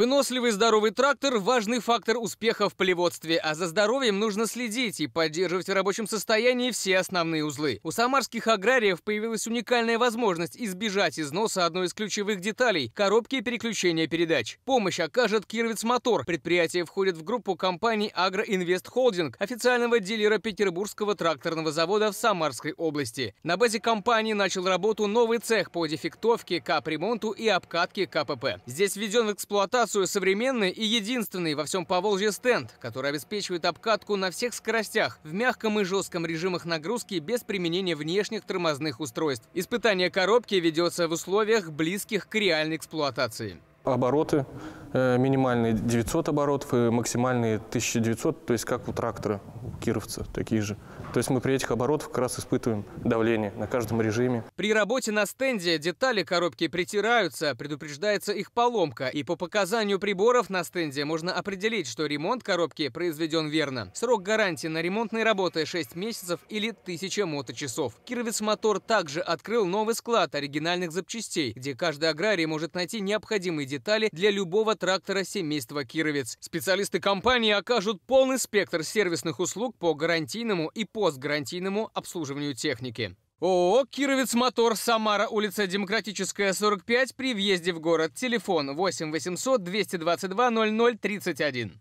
Выносливый здоровый трактор – важный фактор успеха в полеводстве, а за здоровьем нужно следить и поддерживать в рабочем состоянии все основные узлы. У самарских аграриев появилась уникальная возможность избежать износа одной из ключевых деталей – коробки переключения передач. Помощь окажет Кировец Мотор. Предприятие входит в группу компаний Агроинвест Холдинг, официального дилера Петербургского тракторного завода в Самарской области. На базе компании начал работу новый цех по дефектовке, капремонту и обкатке КПП. Здесь введен в эксплуатацию эксплуатацию современный и единственный во всем Поволжье стенд, который обеспечивает обкатку на всех скоростях в мягком и жестком режимах нагрузки без применения внешних тормозных устройств. Испытание коробки ведется в условиях близких к реальной эксплуатации. Обороты Э, минимальные 900 оборотов и максимальные 1900, то есть как у трактора, у кировца такие же. То есть мы при этих оборотах как раз испытываем давление на каждом режиме. При работе на стенде детали коробки притираются, предупреждается их поломка. И по показанию приборов на стенде можно определить, что ремонт коробки произведен верно. Срок гарантии на ремонтные работы 6 месяцев или 1000 моточасов. Кировец Мотор также открыл новый склад оригинальных запчастей, где каждый аграрий может найти необходимые детали для любого трактора семейства Кировец. Специалисты компании окажут полный спектр сервисных услуг по гарантийному и постгарантийному обслуживанию техники. ООО «Кировец Мотор», Самара, улица Демократическая, 45, при въезде в город. Телефон 8 800 222 0031.